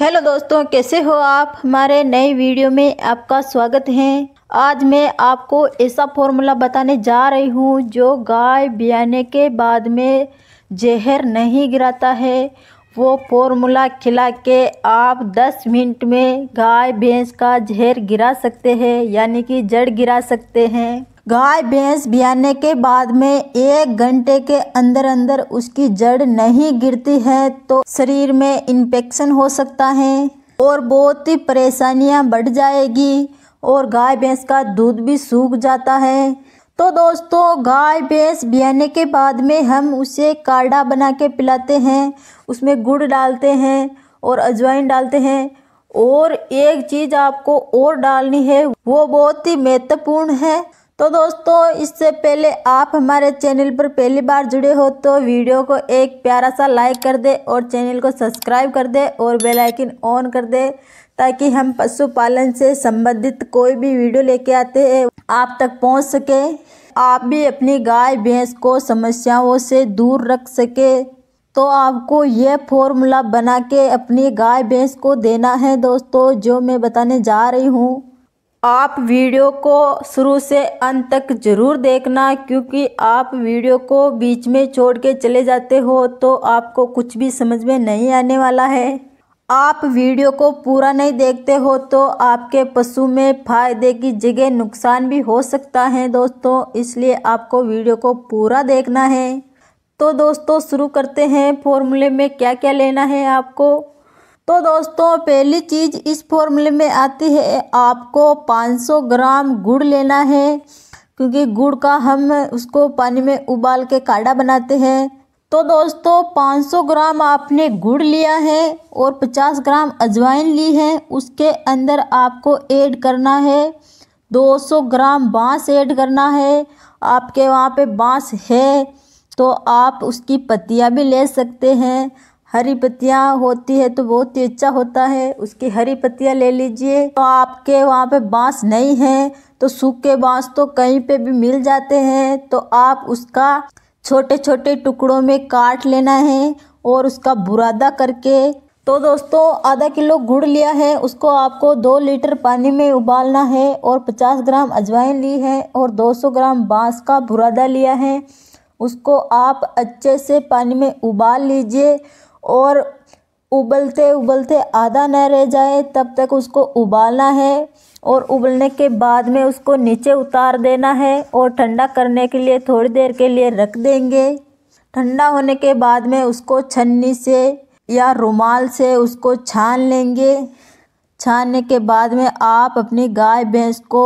hello दोस्तों कैसे हो आप हमारे नए वीडियो में आपका स्वागत है आज मैं आपको ऐसा फॉर्मूला बताने जा रही हूँ जो गाय बियाने के बाद में जहर नहीं गिराता है वो फॉर्मूला खिला के आप 10 मिनट में गाय भैंस का जहर गिरा सकते हैं यानी कि जड़ गिरा सकते हैं गाय भैंस बियाने के बाद में एक घंटे के अंदर अंदर उसकी जड़ नहीं गिरती है तो शरीर में इन्फेक्शन हो सकता है और बहुत ही परेशानियां बढ़ जाएगी और गाय भैंस का दूध भी सूख जाता है तो दोस्तों गाय भैंस बियाने के बाद में हम उसे काढ़ा बना के पिलाते हैं उसमें गुड़ डालते हैं और अजवाइन डालते हैं और एक चीज़ आपको और डालनी है वो बहुत ही महत्वपूर्ण है तो दोस्तों इससे पहले आप हमारे चैनल पर पहली बार जुड़े हो तो वीडियो को एक प्यारा सा लाइक कर दे और चैनल को सब्सक्राइब कर दे और बेल आइकन ऑन कर दे ताकि हम पशुपालन से संबंधित कोई भी वीडियो लेके आते हैं आप तक पहुंच सके आप भी अपनी गाय भैंस को समस्याओं से दूर रख सके तो आपको यह फॉर्मूला बना के अपनी गाय भैंस को देना है दोस्तों जो मैं बताने जा रही हूँ आप वीडियो को शुरू से अंत तक ज़रूर देखना क्योंकि आप वीडियो को बीच में छोड़ के चले जाते हो तो आपको कुछ भी समझ में नहीं आने वाला है आप वीडियो को पूरा नहीं देखते हो तो आपके पशु में फायदे की जगह नुकसान भी हो सकता है दोस्तों इसलिए आपको वीडियो को पूरा देखना है तो दोस्तों शुरू करते हैं फॉर्मूले में क्या क्या लेना है आपको तो दोस्तों पहली चीज़ इस फॉर्मूले में आती है आपको 500 ग्राम गुड़ लेना है क्योंकि गुड़ का हम उसको पानी में उबाल के काढ़ा बनाते हैं तो दोस्तों 500 ग्राम आपने गुड़ लिया है और 50 ग्राम अजवाइन ली है उसके अंदर आपको ऐड करना है 200 ग्राम बांस ऐड करना है आपके वहाँ पे बांस है तो आप उसकी पत्तियाँ भी ले सकते हैं हरी पत्तियाँ होती है तो बहुत ही अच्छा होता है उसकी हरी पत्तियाँ ले लीजिए तो आपके वहाँ पे बांस नहीं है तो सूखे बांस तो कहीं पे भी मिल जाते हैं तो आप उसका छोटे छोटे टुकड़ों में काट लेना है और उसका बुरादा करके तो दोस्तों आधा किलो गुड़ लिया है उसको आपको दो लीटर पानी में उबालना है और पचास ग्राम अजवाइन ली है और सौ ग्राम बाँस का बुरादा लिया है उसको आप अच्छे से पानी में उबाल लीजिए और उबलते उबलते आधा न रह जाए तब तक उसको उबालना है और उबलने के बाद में उसको नीचे उतार देना है और ठंडा करने के लिए थोड़ी देर के लिए रख देंगे ठंडा होने के बाद में उसको छन्नी से या रुमाल से उसको छान लेंगे छानने के बाद में आप अपनी गाय भैंस को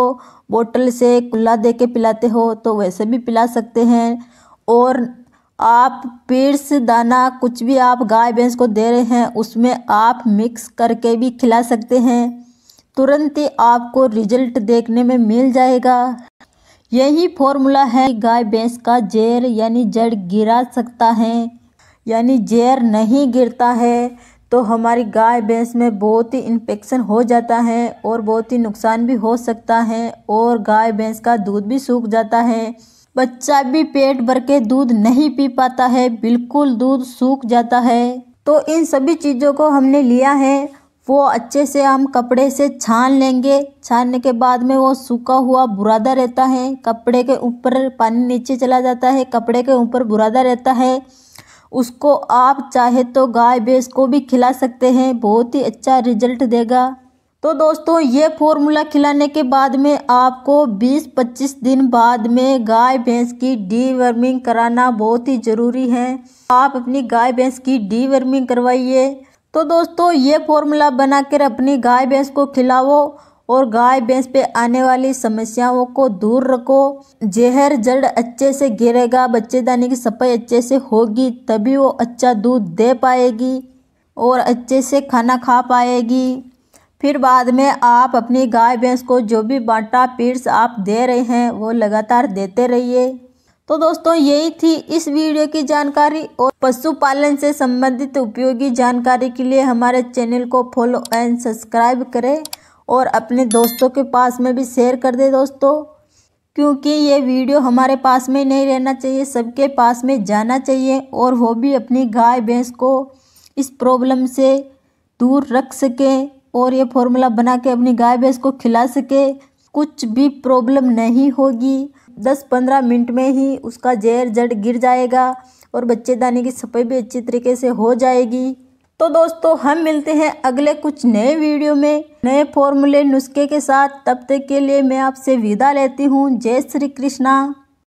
बोतल से कुल्ला दे के पिलाते हो तो वैसे भी पिला सकते हैं और आप पीट्स दाना कुछ भी आप गाय भैंस को दे रहे हैं उसमें आप मिक्स करके भी खिला सकते हैं तुरंत ही आपको रिजल्ट देखने में मिल जाएगा यही फॉर्मूला है गाय भैंस का जेर यानी जड़ गिरा सकता है यानी जेर नहीं गिरता है तो हमारी गाय भैंस में बहुत ही इन्फेक्शन हो जाता है और बहुत ही नुकसान भी हो सकता है और गाय भैंस का दूध भी सूख जाता है बच्चा भी पेट भर के दूध नहीं पी पाता है बिल्कुल दूध सूख जाता है तो इन सभी चीज़ों को हमने लिया है वो अच्छे से हम कपड़े से छान लेंगे छानने के बाद में वो सूखा हुआ बुरादा रहता है कपड़े के ऊपर पानी नीचे चला जाता है कपड़े के ऊपर बुरादा रहता है उसको आप चाहे तो गाय भैंस को भी खिला सकते हैं बहुत ही अच्छा रिजल्ट देगा तो दोस्तों ये फॉर्मूला खिलाने के बाद में आपको 20-25 दिन बाद में गाय भैंस की डीवर्मिंग कराना बहुत ही ज़रूरी है आप अपनी गाय भैंस की डीवर्मिंग करवाइए तो दोस्तों ये फॉर्मूला बनाकर अपनी गाय भैंस को खिलाओ और गाय भैंस पे आने वाली समस्याओं को दूर रखो जहर जड़ अच्छे से गिरेगा बच्चेदानी की सफाई अच्छे से होगी तभी वो अच्छा दूध दे पाएगी और अच्छे से खाना खा पाएगी फिर बाद में आप अपनी गाय भैंस को जो भी बाटा पीट्स आप दे रहे हैं वो लगातार देते रहिए तो दोस्तों यही थी इस वीडियो की जानकारी और पशुपालन से संबंधित उपयोगी जानकारी के लिए हमारे चैनल को फॉलो एंड सब्सक्राइब करें और अपने दोस्तों के पास में भी शेयर कर दें दोस्तों क्योंकि ये वीडियो हमारे पास में नहीं रहना चाहिए सबके पास में जाना चाहिए और वो भी अपनी गाय भैंस को इस प्रॉब्लम से दूर रख सकें और ये फॉर्मूला बना के अपनी गाय भैंस को खिला सके कुछ भी प्रॉब्लम नहीं होगी दस पंद्रह मिनट में ही उसका जहर जड़ गिर जाएगा और बच्चेदानी की सफाई भी अच्छी तरीके से हो जाएगी तो दोस्तों हम मिलते हैं अगले कुछ नए वीडियो में नए फॉर्मूले नुस्खे के साथ तब तक के लिए मैं आपसे विदा लेती हूँ जय श्री कृष्णा